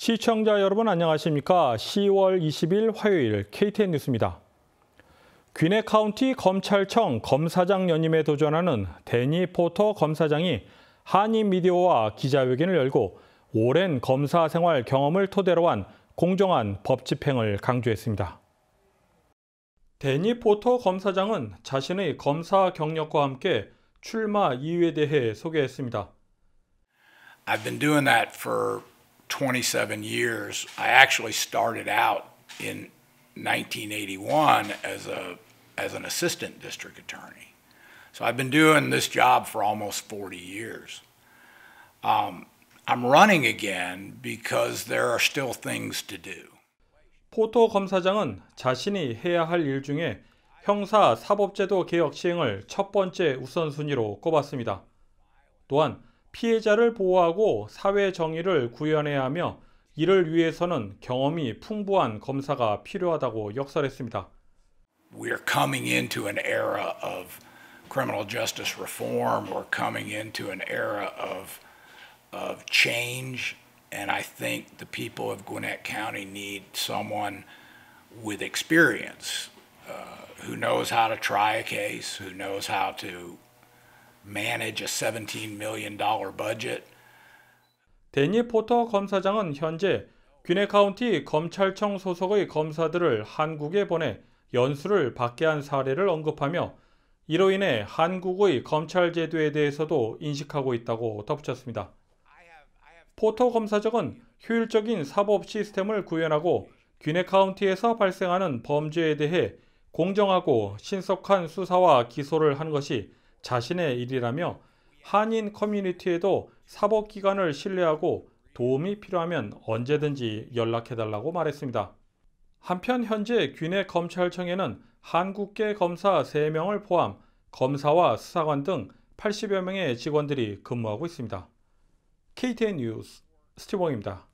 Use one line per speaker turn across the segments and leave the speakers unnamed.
시청자 여러분 안녕하십니까? 10월 20일 화요일 KTN 뉴스입니다. 귀내 카운티 검찰청 검사장 연임에 도전하는 데니 포터 검사장이 한인 미디어와 기자회견을 열고 오랜 검사 생활 경험을 토대로 한 공정한 법 집행을 강조했습니다. 데니 포터 검사장은 자신의 검사 경력과 함께 출마 이유에 대해 소개했습니다. I've been doing that for 27 years. I actually started out in 1981 as a as an assistant district attorney. So I've been doing this job for almost 40 years. Um, I'm running again because there are still things to do. 포토 검사장은 자신이 해야 할 일 중에 형사 사법제도 개혁 시행을 첫 번째 우선순위로 꼽았습니다. 또한 피해자를 보호하고 사회 정의를 구현해야 하며 이를 위해서는 경험이 풍부한 검사가 필요하다고 역설했습니다. We're coming into an era of criminal justice reform. We're coming into an era of of change, and I think the people of Gwinnett County need someone with experience uh, who knows how to try a case, who knows how to manage a $17 million budget. 데니 포터 검사장은 현재 귀네 카운티 검찰청 소속의 검사들을 한국에 보내 연수를 받게 한 사례를 언급하며 이로 인해 한국의 검찰 제도에 대해서도 인식하고 있다고 덧붙였습니다. 포터 검사장은 효율적인 사법 시스템을 구현하고 귀네 카운티에서 발생하는 범죄에 대해 공정하고 신속한 수사와 기소를 한 것이 자신의 일이라며 한인 커뮤니티에도 사법기관을 신뢰하고 도움이 필요하면 언제든지 연락해달라고 말했습니다. 한편 현재 귀내 검찰청에는 한국계 검사 3명을 포함 검사와 수사관 등 80여 명의 직원들이 근무하고 있습니다. KTN 뉴스 스티봉입니다.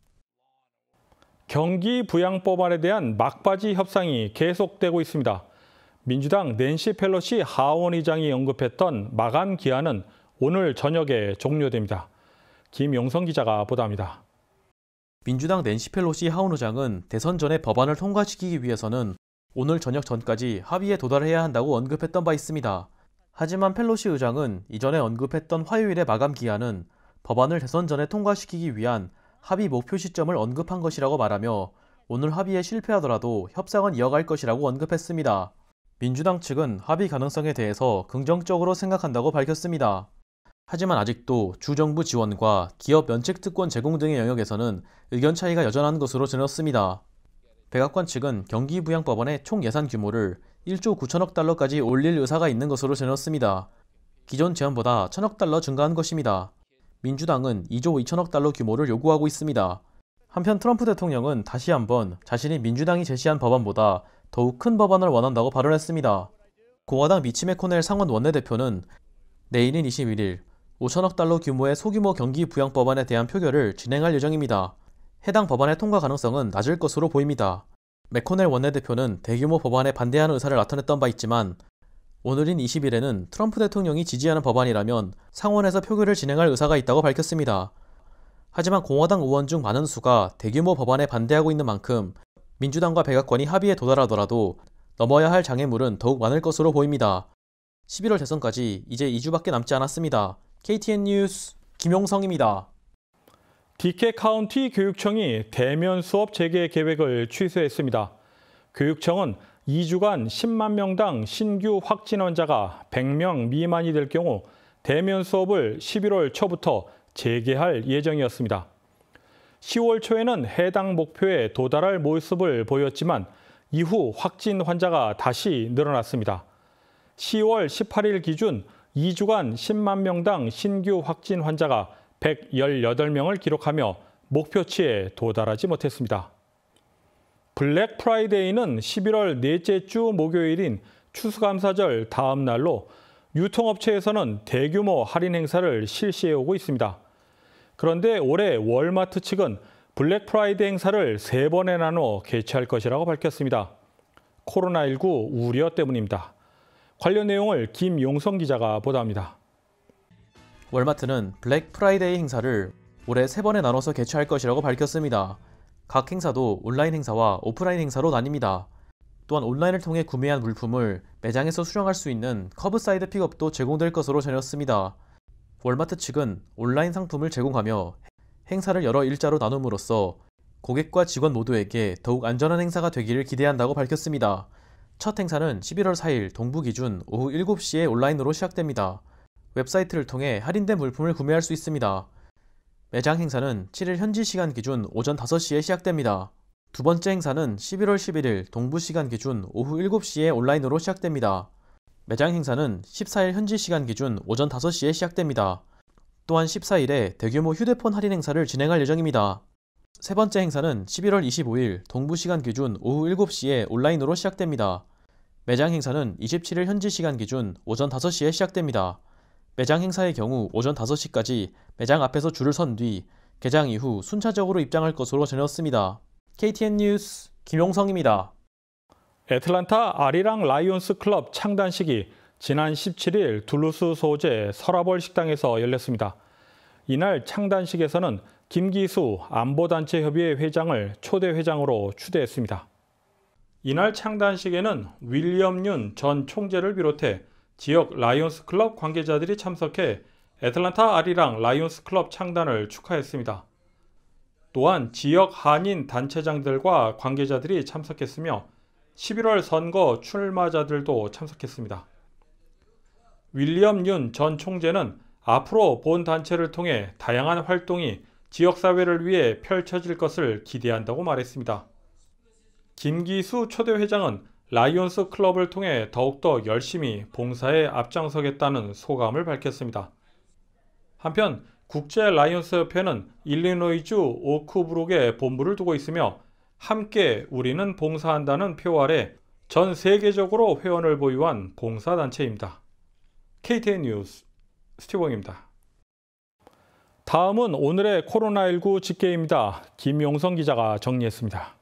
경기 부양법안에 대한 막바지 협상이 계속되고 있습니다. 민주당 낸시 펠로시 하원의장이 언급했던 마감 기한은 오늘 저녁에 종료됩니다. 김용성 기자가 보도합니다.
민주당 낸시 펠로시 하원의장은 대선 전에 법안을 통과시키기 위해서는 오늘 저녁 전까지 합의에 도달해야 한다고 언급했던 바 있습니다. 하지만 펠로시 의장은 이전에 언급했던 화요일의 마감 기한은 법안을 대선 전에 통과시키기 위한 합의 목표 시점을 언급한 것이라고 말하며 오늘 합의에 실패하더라도 협상은 이어갈 것이라고 언급했습니다. 민주당 측은 합의 가능성에 대해서 긍정적으로 생각한다고 밝혔습니다. 하지만 아직도 주정부 지원과 기업 면책 특권 제공 등의 영역에서는 의견 차이가 여전한 것으로 전러났습니다 백악관 측은 경기부양법원의 총 예산 규모를 1조 9천억 달러까지 올릴 의사가 있는 것으로 전러났습니다 기존 제안보다 천억 달러 증가한 것입니다. 민주당은 2조 2천억 달러 규모를 요구하고 있습니다. 한편 트럼프 대통령은 다시 한번 자신이 민주당이 제시한 법안보다 더욱 큰 법안을 원한다고 발언했습니다. 공화당 미치 메코넬 상원 원내대표는 내일인 21일 5천억 달러 규모의 소규모 경기 부양 법안에 대한 표결을 진행할 예정입니다. 해당 법안의 통과 가능성은 낮을 것으로 보입니다. 메코넬 원내대표는 대규모 법안에 반대하는 의사를 나타냈던 바 있지만 오늘인 20일에는 트럼프 대통령이 지지하는 법안이라면 상원에서 표결을 진행할 의사가 있다고 밝혔습니다. 하지만 공화당 의원 중 많은 수가 대규모 법안에 반대하고 있는 만큼 민주당과 백악관이 합의에 도달하더라도 넘어야 할 장애물은 더욱 많을 것으로 보입니다. 11월 대선까지 이제 2주밖에 남지 않았습니다. KTN 뉴스 김용성입니다. 디케
카운티 교육청이 대면 수업 재개 계획을 취소했습니다. 교육청은 2주간 10만 명당 신규 확진 환자가 100명 미만이 될 경우 대면 수업을 11월 초부터 재개할 예정이었습니다. 10월 초에는 해당 목표에 도달할 모습을 보였지만 이후 확진 환자가 다시 늘어났습니다. 10월 18일 기준 2주간 10만 명당 신규 확진 환자가 118명을 기록하며 목표치에 도달하지 못했습니다. 블랙 프라이데이는 11월 넷째 주 목요일인 추수감사절 다음 날로 유통업체에서는 대규모 할인 행사를 실시해오고 있습니다. 그런데 올해 월마트 측은 블랙 프라이데이 행사를 세 번에 나눠 개최할 것이라고 밝혔습니다. 코로나19 우려 때문입니다. 관련 내용을 김용성 기자가 보도합니다.
월마트는 블랙 프라이데이 행사를 올해 세 번에 나눠서 개최할 것이라고 밝혔습니다. 각 행사도 온라인 행사와 오프라인 행사로 나뉩니다. 또한 온라인을 통해 구매한 물품을 매장에서 수령할 수 있는 커브사이드 픽업도 제공될 것으로 전했습니다. 월마트 측은 온라인 상품을 제공하며 행사를 여러 일자로 나눔으로써 고객과 직원 모두에게 더욱 안전한 행사가 되기를 기대한다고 밝혔습니다. 첫 행사는 11월 4일 동부 기준 오후 7시에 온라인으로 시작됩니다. 웹사이트를 통해 할인된 물품을 구매할 수 있습니다. 매장 행사는 7일 현지 시간 기준 오전 5시에 시작됩니다. 두 번째 행사는 11월 11일 동부 시간 기준 오후 7시에 온라인으로 시작됩니다. 매장 행사는 14일 현지 시간 기준 오전 5시에 시작됩니다. 또한 14일에 대규모 휴대폰 할인 행사를 진행할 예정입니다. 세 번째 행사는 11월 25일 동부 시간 기준 오후 7시에 온라인으로 시작됩니다. 매장 행사는 27일 현지 시간 기준 오전 5시에 시작됩니다. 매장 행사의 경우 오전 5시까지 매장 앞에서 줄을 선 뒤 개장 이후 순차적으로 입장할 것으로 전해졌습니다. KTN 뉴스 김용성입니다.
애틀란타 아리랑 라이온스 클럽 창단식이 지난 17일 둘루스 소재 서라벌 식당에서 열렸습니다. 이날 창단식에서는 김기수 안보단체협의회 회장을 초대 회장으로 추대했습니다. 이날 창단식에는 윌리엄 윤 전 총재를 비롯해 지역 라이온스 클럽 관계자들이 참석해 애틀란타 아리랑 라이온스 클럽 창단을 축하했습니다. 또한 지역 한인 단체장들과 관계자들이 참석했으며 11월 선거 출마자들도 참석했습니다. 윌리엄 윤 전 총재는 앞으로 본 단체를 통해 다양한 활동이 지역사회를 위해 펼쳐질 것을 기대한다고 말했습니다. 김기수 초대 회장은 라이온스 클럽을 통해 더욱더 열심히 봉사에 앞장서겠다는 소감을 밝혔습니다. 한편 국제 라이온스 협회는 일리노이주 오크브룩에 본부를 두고 있으며 함께 우리는 봉사한다는 표 아래 전 세계적으로 회원을 보유한 봉사단체입니다. KTN 뉴스 스티봉입니다. 다음은 오늘의 코로나19 집계입니다.
김용성 기자가 정리했습니다.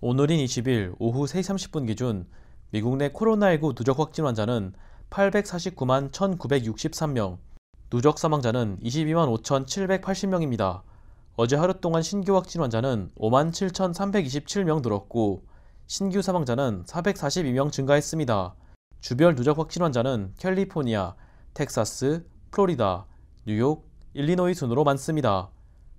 오늘인 20일 오후 3시 30분 기준 미국 내 코로나19 누적 확진 환자는 849만 1,963명, 누적 사망자는 22만 5,780명입니다. 어제 하루 동안 신규 확진 환자는 5만 7,327명 늘었고 신규 사망자는 442명 증가했습니다. 주별 누적 확진 환자는 캘리포니아, 텍사스, 플로리다, 뉴욕, 일리노이 순으로 많습니다.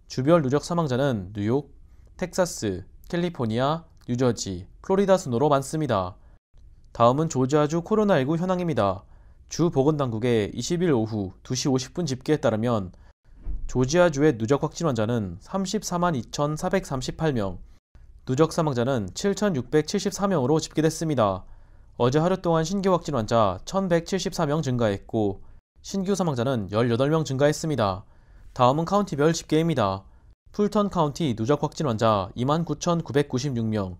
주별 누적 사망자는 뉴욕, 텍사스, 캘리포니아, 뉴저지, 플로리다 순으로 많습니다. 다음은 조지아주 코로나19 현황입니다. 주 보건당국의 20일 오후 2시 50분 집계에 따르면 조지아주의 누적 확진 환자는 34만 2,438명, 누적 사망자는 7,674명으로 집계됐습니다. 어제 하루 동안 신규 확진 환자 1,174명 증가했고, 신규 사망자는 18명 증가했습니다. 다음은 카운티별 집계입니다. 풀턴 카운티 누적 확진 환자 29,996명,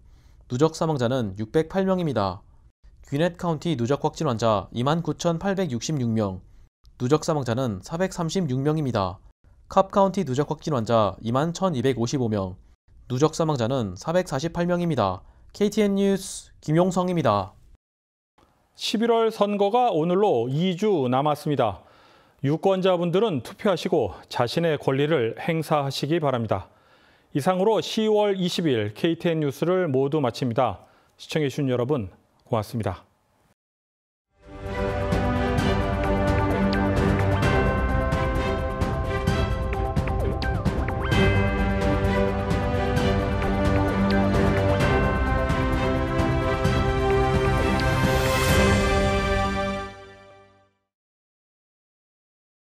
누적 사망자는 608명입니다. 귀넷 카운티 누적 확진 환자 29,866명, 누적 사망자는 436명입니다. 컵카운티 누적 확진 환자 2만 1,255명, 누적 사망자는 448명입니다. KTN 뉴스 김용성입니다. 11월 선거가 오늘로
2주 남았습니다. 유권자분들은 투표하시고 자신의 권리를 행사하시기 바랍니다. 이상으로 10월 20일 KTN 뉴스를 모두 마칩니다. 시청해주신 여러분 고맙습니다.